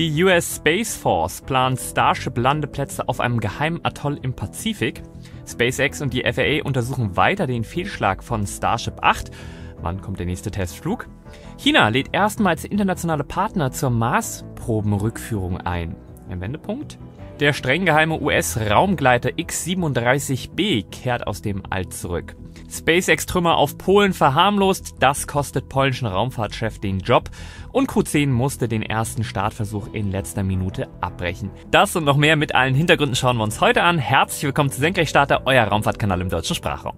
Die US Space Force plant Starship-Landeplätze auf einem geheimen Atoll im Pazifik. SpaceX und die FAA untersuchen weiter den Fehlschlag von Starship 8. Wann kommt der nächste Testflug? China lädt erstmals internationale Partner zur Mars-Probenrückführung ein. Ein Wendepunkt? Der streng geheime US-Raumgleiter X-37B kehrt aus dem All zurück. SpaceX-Trümmer auf Polen verharmlost, das kostet polnischen Raumfahrtchef den Job und Q10 musste den ersten Startversuch in letzter Minute abbrechen. Das und noch mehr mit allen Hintergründen schauen wir uns heute an. Herzlich willkommen zu Senkrechtstarter, euer Raumfahrtkanal im deutschen Sprachraum.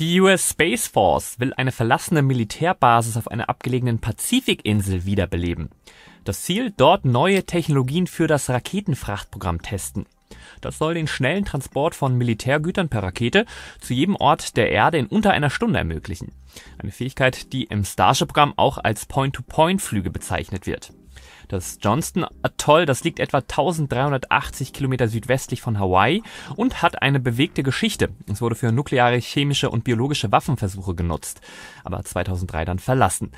Die US Space Force will eine verlassene Militärbasis auf einer abgelegenen Pazifikinsel wiederbeleben. Das Ziel, dort neue Technologien für das Raketenfrachtprogramm testen. Das soll den schnellen Transport von Militärgütern per Rakete zu jedem Ort der Erde in unter einer Stunde ermöglichen. Eine Fähigkeit, die im Starship-Programm auch als Point-to-Point-Flüge bezeichnet wird das Johnston Atoll, ah, das liegt etwa 1380 Kilometer südwestlich von Hawaii und hat eine bewegte Geschichte. Es wurde für nukleare, chemische und biologische Waffenversuche genutzt, aber 2003 dann verlassen.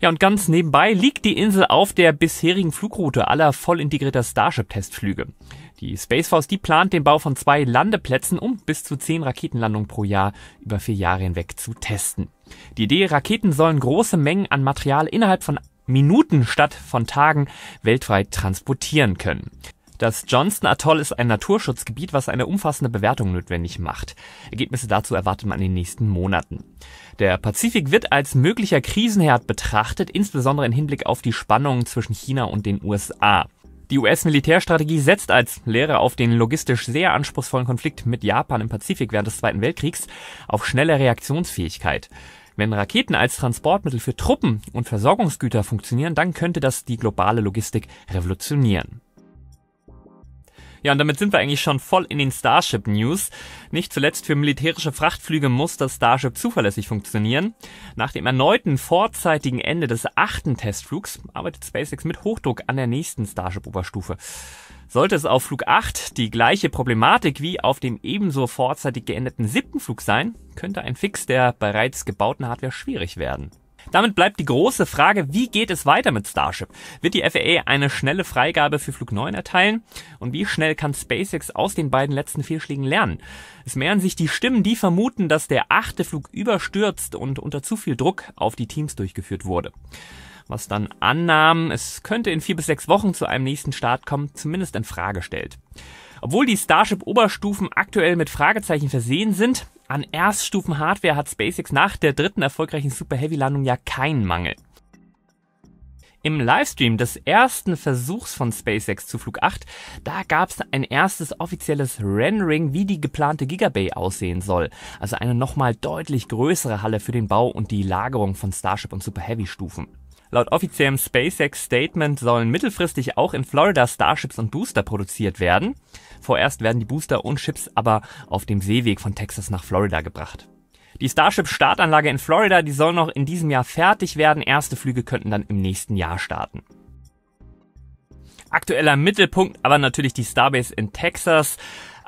Ja, und ganz nebenbei liegt die Insel auf der bisherigen Flugroute aller voll integrierter Starship-Testflüge. Die Space Force, die plant den Bau von zwei Landeplätzen, um bis zu zehn Raketenlandungen pro Jahr über vier Jahre hinweg zu testen. Die Idee, Raketen sollen große Mengen an Material innerhalb von Minuten statt von Tagen weltweit transportieren können. Das Johnston Atoll ist ein Naturschutzgebiet, was eine umfassende Bewertung notwendig macht. Ergebnisse dazu erwartet man in den nächsten Monaten. Der Pazifik wird als möglicher Krisenherd betrachtet, insbesondere im Hinblick auf die Spannungen zwischen China und den USA. Die US-Militärstrategie setzt als Lehre auf den logistisch sehr anspruchsvollen Konflikt mit Japan im Pazifik während des Zweiten Weltkriegs auf schnelle Reaktionsfähigkeit. Wenn Raketen als Transportmittel für Truppen und Versorgungsgüter funktionieren, dann könnte das die globale Logistik revolutionieren. Ja, und damit sind wir eigentlich schon voll in den Starship News. Nicht zuletzt für militärische Frachtflüge muss das Starship zuverlässig funktionieren. Nach dem erneuten vorzeitigen Ende des achten Testflugs arbeitet SpaceX mit Hochdruck an der nächsten Starship-Oberstufe. Sollte es auf Flug 8 die gleiche Problematik wie auf dem ebenso vorzeitig geendeten siebten Flug sein, könnte ein Fix der bereits gebauten Hardware schwierig werden. Damit bleibt die große Frage, wie geht es weiter mit Starship? Wird die FAA eine schnelle Freigabe für Flug 9 erteilen? Und wie schnell kann SpaceX aus den beiden letzten Fehlschlägen lernen? Es mehren sich die Stimmen, die vermuten, dass der achte Flug überstürzt und unter zu viel Druck auf die Teams durchgeführt wurde was dann Annahmen, es könnte in vier bis sechs Wochen zu einem nächsten Start kommen, zumindest in Frage stellt. Obwohl die Starship-Oberstufen aktuell mit Fragezeichen versehen sind, an Erststufen Hardware hat SpaceX nach der dritten erfolgreichen Super Heavy-Landung ja keinen Mangel. Im Livestream des ersten Versuchs von SpaceX zu Flug 8, da gab es ein erstes offizielles Rendering, wie die geplante Gigabay aussehen soll. Also eine nochmal deutlich größere Halle für den Bau und die Lagerung von Starship und Super Heavy Stufen. Laut offiziellem SpaceX-Statement sollen mittelfristig auch in Florida Starships und Booster produziert werden. Vorerst werden die Booster und Chips aber auf dem Seeweg von Texas nach Florida gebracht. Die Starship-Startanlage in Florida, die soll noch in diesem Jahr fertig werden. Erste Flüge könnten dann im nächsten Jahr starten. Aktueller Mittelpunkt aber natürlich die Starbase in Texas.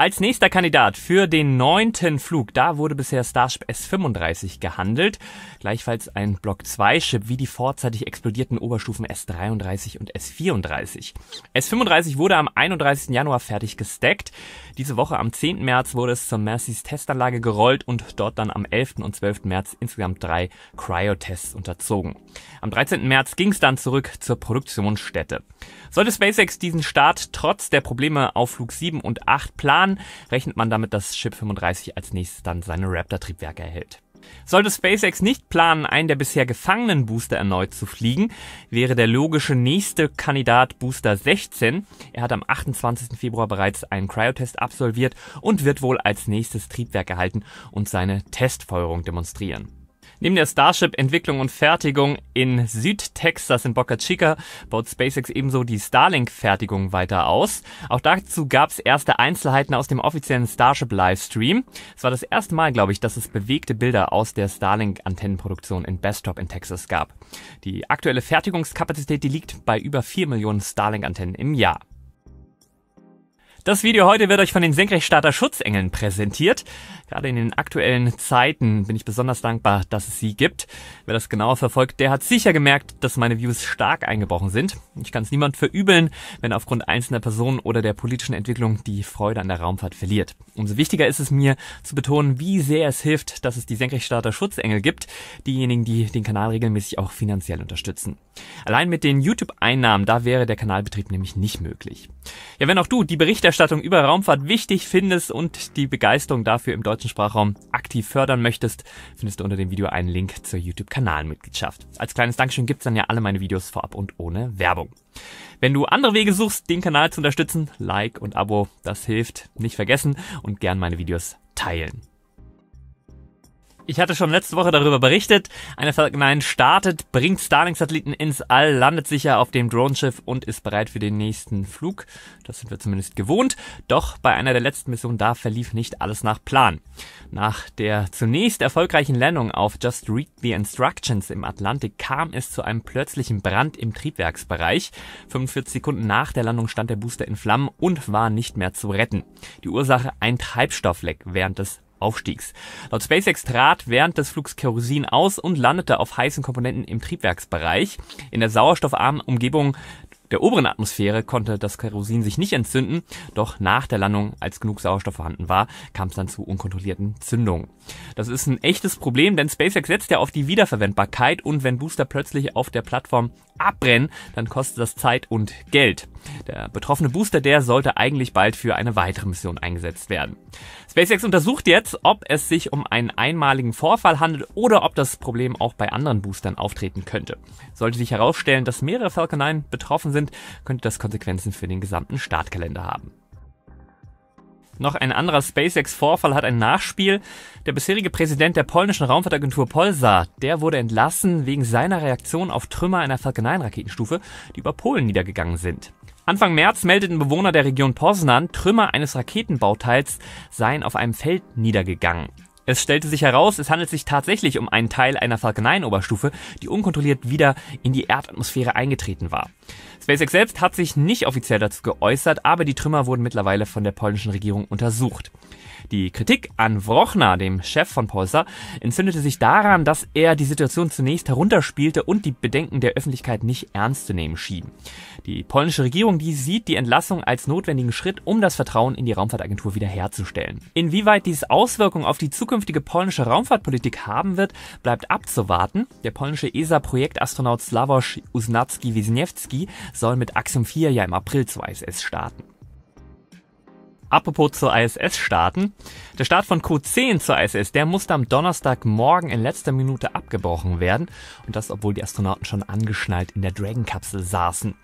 Als nächster Kandidat für den neunten Flug, da wurde bisher Starship S35 gehandelt. Gleichfalls ein Block 2-Ship wie die vorzeitig explodierten Oberstufen S33 und S34. S35 wurde am 31. Januar fertig gesteckt. Diese Woche am 10. März wurde es zur Mercy's Testanlage gerollt und dort dann am 11. und 12. März insgesamt drei Cryo-Tests unterzogen. Am 13. März ging es dann zurück zur Produktionsstätte. Sollte SpaceX diesen Start trotz der Probleme auf Flug 7 und 8 planen, kann, rechnet man damit, dass Chip 35 als nächstes dann seine Raptor-Triebwerke erhält. Sollte SpaceX nicht planen, einen der bisher gefangenen Booster erneut zu fliegen, wäre der logische nächste Kandidat Booster 16. Er hat am 28. Februar bereits einen Cryotest absolviert und wird wohl als nächstes Triebwerk erhalten und seine Testfeuerung demonstrieren. Neben der Starship Entwicklung und Fertigung in Südtexas in Boca Chica baut SpaceX ebenso die Starlink Fertigung weiter aus. Auch dazu gab es erste Einzelheiten aus dem offiziellen Starship Livestream. Es war das erste Mal, glaube ich, dass es bewegte Bilder aus der Starlink Antennenproduktion in Bastrop in Texas gab. Die aktuelle Fertigungskapazität, die liegt bei über 4 Millionen Starlink Antennen im Jahr. Das Video heute wird euch von den Senkrechtstarter Schutzengeln präsentiert. Gerade in den aktuellen Zeiten bin ich besonders dankbar, dass es sie gibt. Wer das genauer verfolgt, der hat sicher gemerkt, dass meine Views stark eingebrochen sind. Ich kann es niemand verübeln, wenn aufgrund einzelner Personen oder der politischen Entwicklung die Freude an der Raumfahrt verliert. Umso wichtiger ist es mir zu betonen, wie sehr es hilft, dass es die Senkrechtstarter Schutzengel gibt, diejenigen, die den Kanal regelmäßig auch finanziell unterstützen. Allein mit den YouTube-Einnahmen, da wäre der Kanalbetrieb nämlich nicht möglich. Ja, wenn auch du die Berichte Berichterstattung über Raumfahrt wichtig findest und die Begeisterung dafür im deutschen Sprachraum aktiv fördern möchtest, findest du unter dem Video einen Link zur YouTube-Kanalmitgliedschaft. Als kleines Dankeschön gibt's dann ja alle meine Videos vorab und ohne Werbung. Wenn du andere Wege suchst, den Kanal zu unterstützen, Like und Abo, das hilft, nicht vergessen und gern meine Videos teilen. Ich hatte schon letzte Woche darüber berichtet. Eine Falcon 9 startet, bringt Starlink-Satelliten ins All, landet sicher auf dem Droneschiff und ist bereit für den nächsten Flug. Das sind wir zumindest gewohnt. Doch bei einer der letzten Missionen da verlief nicht alles nach Plan. Nach der zunächst erfolgreichen Landung auf Just Read the Instructions im Atlantik kam es zu einem plötzlichen Brand im Triebwerksbereich. 45 Sekunden nach der Landung stand der Booster in Flammen und war nicht mehr zu retten. Die Ursache ein Treibstoffleck während des Aufstiegs. Laut SpaceX trat während des Flugs Kerosin aus und landete auf heißen Komponenten im Triebwerksbereich. In der sauerstoffarmen Umgebung der oberen Atmosphäre konnte das Kerosin sich nicht entzünden, doch nach der Landung, als genug Sauerstoff vorhanden war, kam es dann zu unkontrollierten Zündungen. Das ist ein echtes Problem, denn SpaceX setzt ja auf die Wiederverwendbarkeit und wenn Booster plötzlich auf der Plattform abbrennen, dann kostet das Zeit und Geld. Der betroffene Booster, der sollte eigentlich bald für eine weitere Mission eingesetzt werden. SpaceX untersucht jetzt, ob es sich um einen einmaligen Vorfall handelt oder ob das Problem auch bei anderen Boostern auftreten könnte. Sollte sich herausstellen, dass mehrere Falcon 9 betroffen sind, könnte das Konsequenzen für den gesamten Startkalender haben. Noch ein anderer SpaceX-Vorfall hat ein Nachspiel. Der bisherige Präsident der polnischen Raumfahrtagentur Polsa, der wurde entlassen wegen seiner Reaktion auf Trümmer einer Falcon 9 Raketenstufe, die über Polen niedergegangen sind. Anfang März meldeten Bewohner der Region Poznan, Trümmer eines Raketenbauteils seien auf einem Feld niedergegangen. Es stellte sich heraus, es handelt sich tatsächlich um einen Teil einer Falcon 9 Oberstufe, die unkontrolliert wieder in die Erdatmosphäre eingetreten war. SpaceX selbst hat sich nicht offiziell dazu geäußert, aber die Trümmer wurden mittlerweile von der polnischen Regierung untersucht. Die Kritik an Wrochna, dem Chef von Polsa, entzündete sich daran, dass er die Situation zunächst herunterspielte und die Bedenken der Öffentlichkeit nicht ernst zu nehmen schien. Die polnische Regierung, die sieht die Entlassung als notwendigen Schritt, um das Vertrauen in die Raumfahrtagentur wiederherzustellen. Inwieweit dies Auswirkungen auf die zukünftige polnische Raumfahrtpolitik haben wird, bleibt abzuwarten. Der polnische ESA-Projektastronaut Slavoj uznacki wisniewski soll mit Axiom 4 ja im April 2SS starten. Apropos zur ISS starten. Der Start von Q10 zur ISS, der musste am Donnerstagmorgen in letzter Minute abgebrochen werden. Und das, obwohl die Astronauten schon angeschnallt in der Dragon-Kapsel saßen.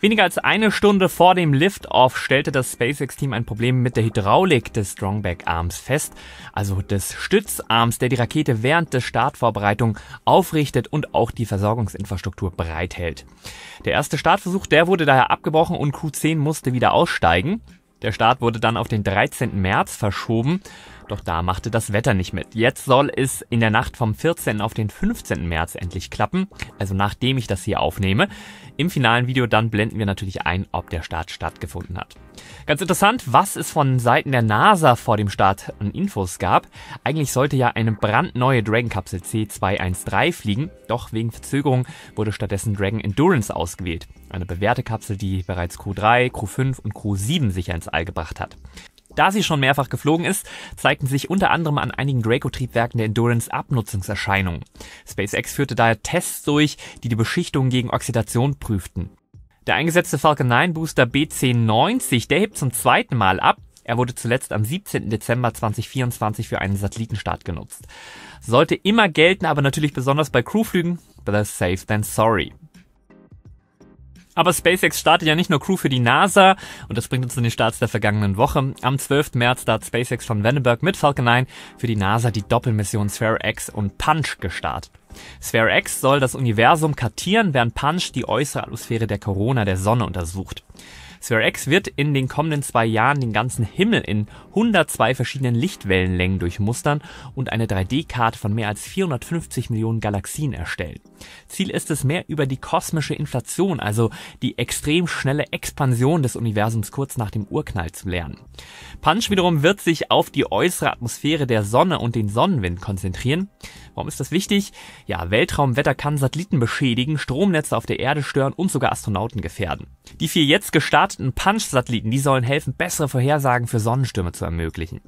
Weniger als eine Stunde vor dem Liftoff stellte das SpaceX-Team ein Problem mit der Hydraulik des Strongback-Arms fest. Also des Stützarms, der die Rakete während der Startvorbereitung aufrichtet und auch die Versorgungsinfrastruktur bereithält. Der erste Startversuch, der wurde daher abgebrochen und Q10 musste wieder aussteigen. Der Start wurde dann auf den 13. März verschoben. Doch da machte das Wetter nicht mit. Jetzt soll es in der Nacht vom 14. auf den 15. März endlich klappen, also nachdem ich das hier aufnehme. Im finalen Video dann blenden wir natürlich ein, ob der Start stattgefunden hat. Ganz interessant, was es von Seiten der NASA vor dem Start an Infos gab. Eigentlich sollte ja eine brandneue Dragon-Kapsel C213 fliegen, doch wegen Verzögerung wurde stattdessen Dragon Endurance ausgewählt. Eine bewährte Kapsel, die bereits Crew 3, Crew 5 und Crew 7 sicher ins All gebracht hat. Da sie schon mehrfach geflogen ist, zeigten sich unter anderem an einigen Draco-Triebwerken der Endurance Abnutzungserscheinungen. SpaceX führte daher Tests durch, die die Beschichtung gegen Oxidation prüften. Der eingesetzte Falcon 9 Booster BC90, der hebt zum zweiten Mal ab. Er wurde zuletzt am 17. Dezember 2024 für einen Satellitenstart genutzt. Sollte immer gelten, aber natürlich besonders bei Crewflügen, better safe than sorry. Aber SpaceX startet ja nicht nur Crew für die NASA und das bringt uns zu den Starts der vergangenen Woche. Am 12. März hat SpaceX von Vandenberg mit Falcon 9 für die NASA die Doppelmission Sphere X und Punch gestartet. Sphere X soll das Universum kartieren, während Punch die äußere Atmosphäre der Corona der Sonne untersucht. Sphere X wird in den kommenden zwei Jahren den ganzen Himmel in 102 verschiedenen Lichtwellenlängen durchmustern und eine 3D-Karte von mehr als 450 Millionen Galaxien erstellen. Ziel ist es, mehr über die kosmische Inflation, also die extrem schnelle Expansion des Universums kurz nach dem Urknall zu lernen. Punch wiederum wird sich auf die äußere Atmosphäre der Sonne und den Sonnenwind konzentrieren. Warum ist das wichtig? Ja, Weltraumwetter kann Satelliten beschädigen, Stromnetze auf der Erde stören und sogar Astronauten gefährden. Die vier jetzt gestarteten Punch-Satelliten, die sollen helfen, bessere Vorhersagen für Sonnenstürme zu zu ermöglichen.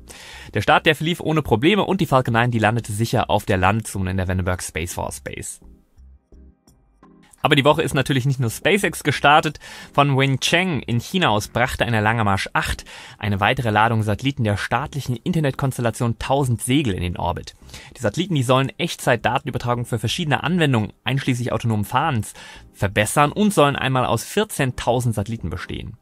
Der Start, der verlief ohne Probleme und die Falcon 9, die landete sicher auf der Landzone in der Vandenberg Space Force Base. Aber die Woche ist natürlich nicht nur SpaceX gestartet. Von Wencheng in China aus brachte eine Lange Marsch 8 eine weitere Ladung Satelliten der staatlichen Internetkonstellation 1000 Segel in den Orbit. Die Satelliten, die sollen Echtzeitdatenübertragung für verschiedene Anwendungen, einschließlich autonomen Fahrens, verbessern und sollen einmal aus 14.000 Satelliten bestehen.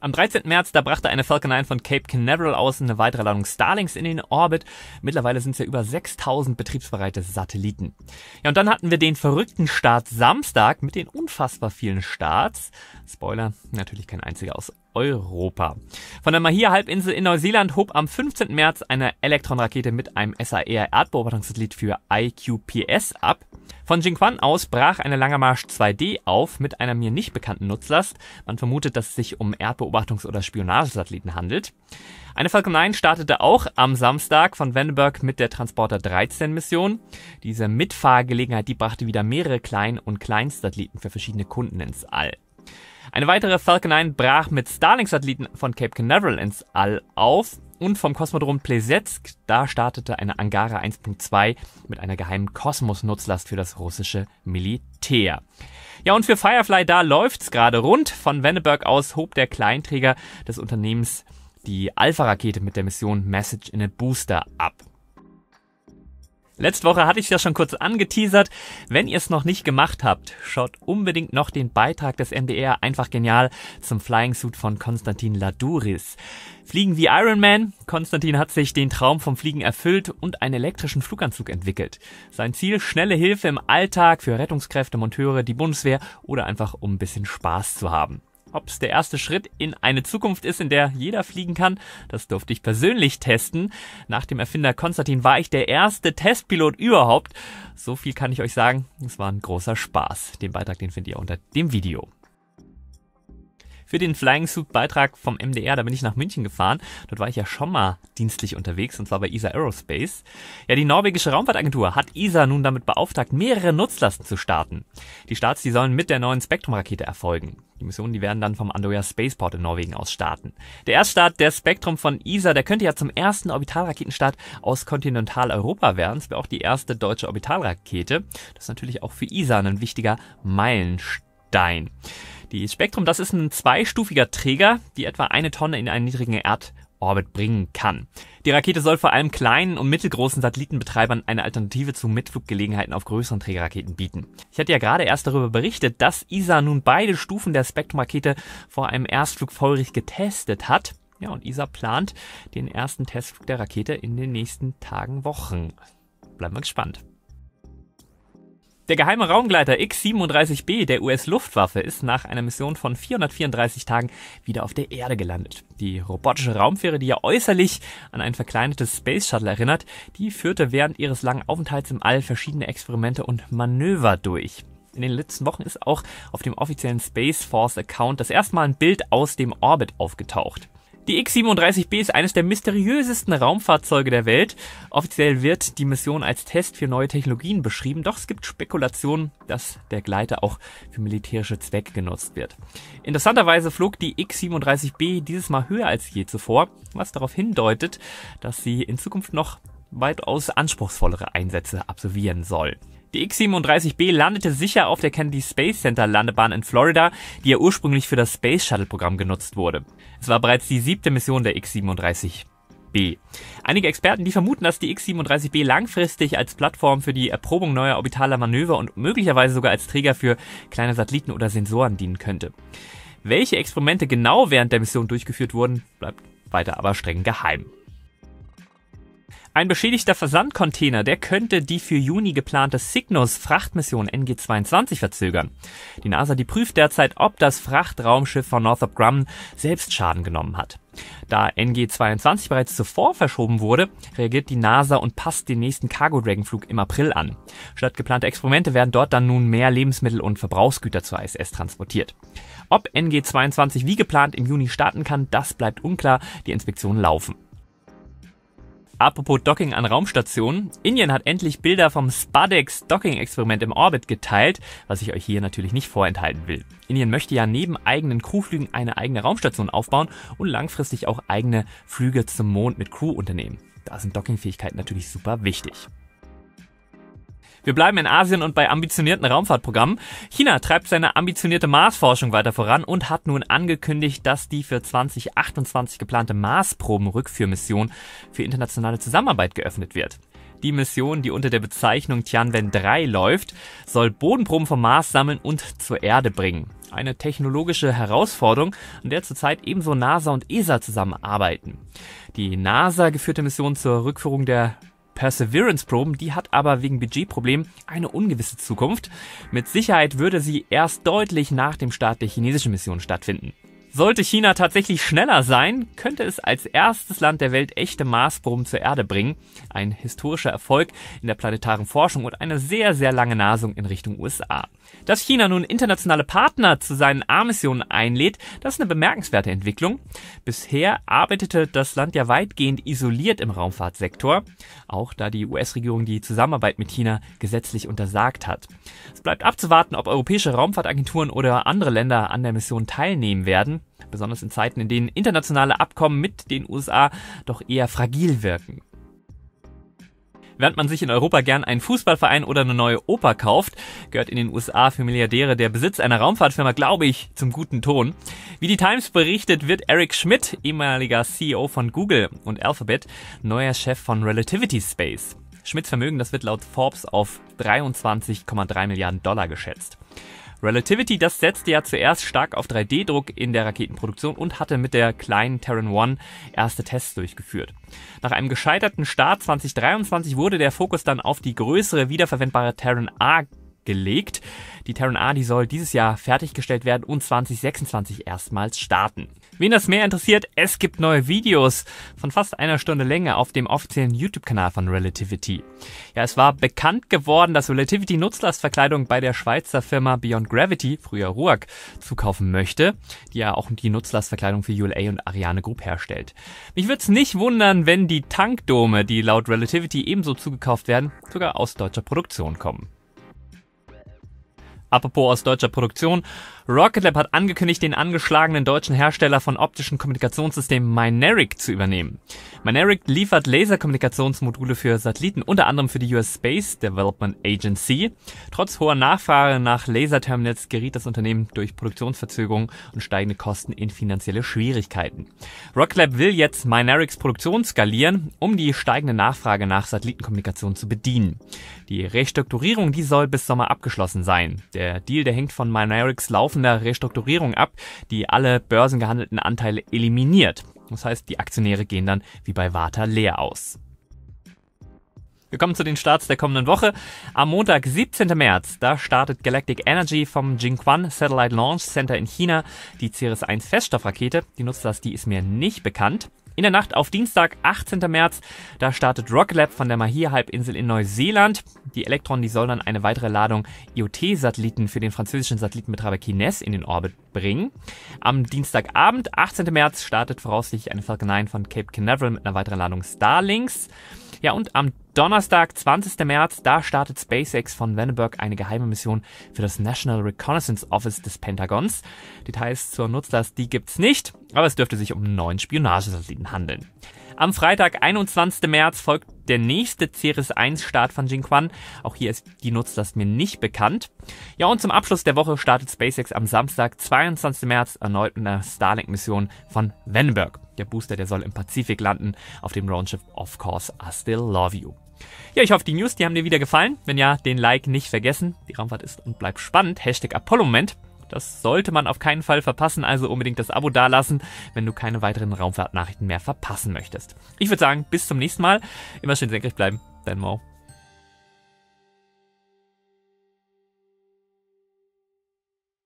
Am 13. März, da brachte eine Falcon 9 von Cape Canaveral aus eine weitere Ladung Starlinks in den Orbit. Mittlerweile sind es ja über 6000 betriebsbereite Satelliten. Ja, und dann hatten wir den verrückten Start Samstag mit den unfassbar vielen Starts. Spoiler, natürlich kein einziger aus Europa. Von der Mahia-Halbinsel in Neuseeland hob am 15. März eine Elektronrakete mit einem sar erdbeobachtungssatellit für IQPS ab. Von Jingquan aus brach eine Lange Marsch 2D auf mit einer mir nicht bekannten Nutzlast. Man vermutet, dass es sich um Erdbeobachtungs- oder Spionagesatelliten handelt. Eine Falcon 9 startete auch am Samstag von Vandenberg mit der Transporter 13 Mission. Diese Mitfahrgelegenheit, die brachte wieder mehrere Klein- und Kleinstatelliten für verschiedene Kunden ins All. Eine weitere Falcon 9 brach mit Starlink-Satelliten von Cape Canaveral ins All auf und vom Kosmodrom Plesetsk, da startete eine Angara 1.2 mit einer geheimen Kosmos-Nutzlast für das russische Militär. Ja, und für Firefly, da läuft's gerade rund. Von Wenneberg aus hob der Kleinträger des Unternehmens die Alpha-Rakete mit der Mission Message in a Booster ab. Letzte Woche hatte ich ja schon kurz angeteasert. Wenn ihr es noch nicht gemacht habt, schaut unbedingt noch den Beitrag des MDR einfach genial zum Flying Suit von Konstantin Laduris. Fliegen wie Iron Man. Konstantin hat sich den Traum vom Fliegen erfüllt und einen elektrischen Fluganzug entwickelt. Sein Ziel, schnelle Hilfe im Alltag für Rettungskräfte, Monteure, die Bundeswehr oder einfach um ein bisschen Spaß zu haben. Ob es der erste Schritt in eine Zukunft ist, in der jeder fliegen kann, das durfte ich persönlich testen. Nach dem Erfinder Konstantin war ich der erste Testpilot überhaupt. So viel kann ich euch sagen. Es war ein großer Spaß. Den Beitrag, den findet ihr unter dem Video für den Flying Suit Beitrag vom MDR. Da bin ich nach München gefahren. Dort war ich ja schon mal dienstlich unterwegs und zwar bei ESA Aerospace. Ja, die norwegische Raumfahrtagentur hat ESA nun damit beauftragt, mehrere Nutzlasten zu starten. Die Starts, die sollen mit der neuen Spectrum-Rakete erfolgen. Die Missionen, die werden dann vom Andøya Spaceport in Norwegen aus starten. Der Erststart der Spektrum von ESA, der könnte ja zum ersten Orbitalraketenstart aus Kontinentaleuropa werden. Es wäre auch die erste deutsche Orbitalrakete. Das ist natürlich auch für ESA ein wichtiger Meilenstein. Die Spektrum, das ist ein zweistufiger Träger, die etwa eine Tonne in einen niedrigen Erdorbit bringen kann. Die Rakete soll vor allem kleinen und mittelgroßen Satellitenbetreibern eine Alternative zu Mitfluggelegenheiten auf größeren Trägerraketen bieten. Ich hatte ja gerade erst darüber berichtet, dass ISA nun beide Stufen der Spektrum-Rakete vor einem Erstflug feurig getestet hat. Ja, und ISA plant den ersten Testflug der Rakete in den nächsten Tagen, Wochen. Bleiben wir gespannt. Der geheime Raumgleiter X-37B der US-Luftwaffe ist nach einer Mission von 434 Tagen wieder auf der Erde gelandet. Die robotische Raumfähre, die ja äußerlich an ein verkleinertes Space Shuttle erinnert, die führte während ihres langen Aufenthalts im All verschiedene Experimente und Manöver durch. In den letzten Wochen ist auch auf dem offiziellen Space Force Account das erste Mal ein Bild aus dem Orbit aufgetaucht. Die X-37B ist eines der mysteriösesten Raumfahrzeuge der Welt. Offiziell wird die Mission als Test für neue Technologien beschrieben, doch es gibt Spekulationen, dass der Gleiter auch für militärische Zwecke genutzt wird. Interessanterweise flog die X-37B dieses Mal höher als je zuvor, was darauf hindeutet, dass sie in Zukunft noch weitaus anspruchsvollere Einsätze absolvieren soll. Die X-37B landete sicher auf der Kennedy Space Center Landebahn in Florida, die ja ursprünglich für das Space Shuttle Programm genutzt wurde. Es war bereits die siebte Mission der X-37. B. Einige Experten, die vermuten, dass die X-37B langfristig als Plattform für die Erprobung neuer orbitaler Manöver und möglicherweise sogar als Träger für kleine Satelliten oder Sensoren dienen könnte. Welche Experimente genau während der Mission durchgeführt wurden, bleibt weiter aber streng geheim. Ein beschädigter Versandcontainer, der könnte die für Juni geplante Cygnus-Frachtmission NG-22 verzögern. Die NASA, die prüft derzeit, ob das Frachtraumschiff von Northrop Grumman selbst Schaden genommen hat. Da NG-22 bereits zuvor verschoben wurde, reagiert die NASA und passt den nächsten Cargo Dragon Flug im April an. Statt geplanter Experimente werden dort dann nun mehr Lebensmittel und Verbrauchsgüter zur ISS transportiert. Ob NG-22 wie geplant im Juni starten kann, das bleibt unklar. Die Inspektionen laufen. Apropos Docking an Raumstationen. Indien hat endlich Bilder vom SPADEX Docking-Experiment im Orbit geteilt, was ich euch hier natürlich nicht vorenthalten will. Indien möchte ja neben eigenen Crewflügen eine eigene Raumstation aufbauen und langfristig auch eigene Flüge zum Mond mit Crew unternehmen. Da sind Dockingfähigkeiten natürlich super wichtig. Wir bleiben in Asien und bei ambitionierten Raumfahrtprogrammen. China treibt seine ambitionierte Marsforschung weiter voran und hat nun angekündigt, dass die für 2028 geplante Marsprobenrückführmission für internationale Zusammenarbeit geöffnet wird. Die Mission, die unter der Bezeichnung Tianwen 3 läuft, soll Bodenproben vom Mars sammeln und zur Erde bringen. Eine technologische Herausforderung, an der zurzeit ebenso NASA und ESA zusammenarbeiten. Die NASA geführte Mission zur Rückführung der Perseverance proben die hat aber wegen Budgetproblemen eine ungewisse Zukunft. Mit Sicherheit würde sie erst deutlich nach dem Start der chinesischen Mission stattfinden. Sollte China tatsächlich schneller sein, könnte es als erstes Land der Welt echte Marsproben zur Erde bringen. Ein historischer Erfolg in der planetaren Forschung und eine sehr, sehr lange Nasung in Richtung USA. Dass China nun internationale Partner zu seinen A-Missionen einlädt, das ist eine bemerkenswerte Entwicklung. Bisher arbeitete das Land ja weitgehend isoliert im Raumfahrtsektor, auch da die US-Regierung die Zusammenarbeit mit China gesetzlich untersagt hat. Es bleibt abzuwarten, ob europäische Raumfahrtagenturen oder andere Länder an der Mission teilnehmen werden besonders in Zeiten, in denen internationale Abkommen mit den USA doch eher fragil wirken. Während man sich in Europa gern einen Fußballverein oder eine neue Oper kauft, gehört in den USA für Milliardäre der Besitz einer Raumfahrtfirma, glaube ich, zum guten Ton. Wie die Times berichtet, wird Eric Schmidt, ehemaliger CEO von Google und Alphabet, neuer Chef von Relativity Space. Schmidts Vermögen, das wird laut Forbes auf 23,3 Milliarden Dollar geschätzt. Relativity, das setzte ja zuerst stark auf 3D-Druck in der Raketenproduktion und hatte mit der kleinen Terran One erste Tests durchgeführt. Nach einem gescheiterten Start 2023 wurde der Fokus dann auf die größere wiederverwendbare Terran A gelegt. Die Terran A, die soll dieses Jahr fertiggestellt werden und 2026 erstmals starten. Wen das mehr interessiert, es gibt neue Videos von fast einer Stunde Länge auf dem offiziellen YouTube-Kanal von Relativity. Ja, es war bekannt geworden, dass Relativity Nutzlastverkleidung bei der Schweizer Firma Beyond Gravity, früher Ruag, zukaufen möchte, die ja auch die Nutzlastverkleidung für ULA und Ariane Group herstellt. Mich würde es nicht wundern, wenn die Tankdome, die laut Relativity ebenso zugekauft werden, sogar aus deutscher Produktion kommen. Apropos aus deutscher Produktion, Rocket Lab hat angekündigt, den angeschlagenen deutschen Hersteller von optischen Kommunikationssystemen Mineric zu übernehmen. Mineric liefert Laserkommunikationsmodule für Satelliten, unter anderem für die US Space Development Agency. Trotz hoher Nachfrage nach Laserterminals geriet das Unternehmen durch Produktionsverzögerungen und steigende Kosten in finanzielle Schwierigkeiten. Rocket Lab will jetzt Minerics Produktion skalieren, um die steigende Nachfrage nach Satellitenkommunikation zu bedienen. Die Restrukturierung, die soll bis Sommer abgeschlossen sein. Der Deal, der hängt von Minerics Laufen laufender Restrukturierung ab, die alle börsengehandelten Anteile eliminiert. Das heißt, die Aktionäre gehen dann wie bei Warta leer aus. Wir kommen zu den Starts der kommenden Woche. Am Montag, 17. März, da startet Galactic Energy vom Jingquan Satellite Launch Center in China die Ceres 1 Feststoffrakete. Die Nutzlast, die ist mir nicht bekannt. In der Nacht auf Dienstag, 18. März, da startet Rocket Lab von der Mahia-Halbinsel in Neuseeland. Die Electron, die soll dann eine weitere Ladung IoT-Satelliten für den französischen Satellitenbetreiber Kines in den Orbit bringen. Am Dienstagabend, 18. März, startet voraussichtlich eine Falcon 9 von Cape Canaveral mit einer weiteren Ladung Starlinks. Ja, und am Donnerstag, 20. März, da startet SpaceX von Vandenberg eine geheime Mission für das National Reconnaissance Office des Pentagons. Details zur Nutzlast, die gibt's nicht, aber es dürfte sich um einen neuen Spionagesatelliten handeln. Am Freitag, 21. März, folgt der nächste Ceres-1-Start von Jingquan. Auch hier ist die Nutzlast mir nicht bekannt. Ja, und zum Abschluss der Woche startet SpaceX am Samstag, 22. März, erneut eine Starlink-Mission von Vandenberg. Der Booster, der soll im Pazifik landen, auf dem Raumschiff Of Course I Still Love You. Ja, ich hoffe, die News, die haben dir wieder gefallen. Wenn ja, den Like nicht vergessen. Die Raumfahrt ist und bleibt spannend. Hashtag Apollo-Moment. Das sollte man auf keinen Fall verpassen, also unbedingt das Abo dalassen, wenn du keine weiteren Raumfahrtnachrichten mehr verpassen möchtest. Ich würde sagen, bis zum nächsten Mal. Immer schön senkrecht bleiben. Dein Mo.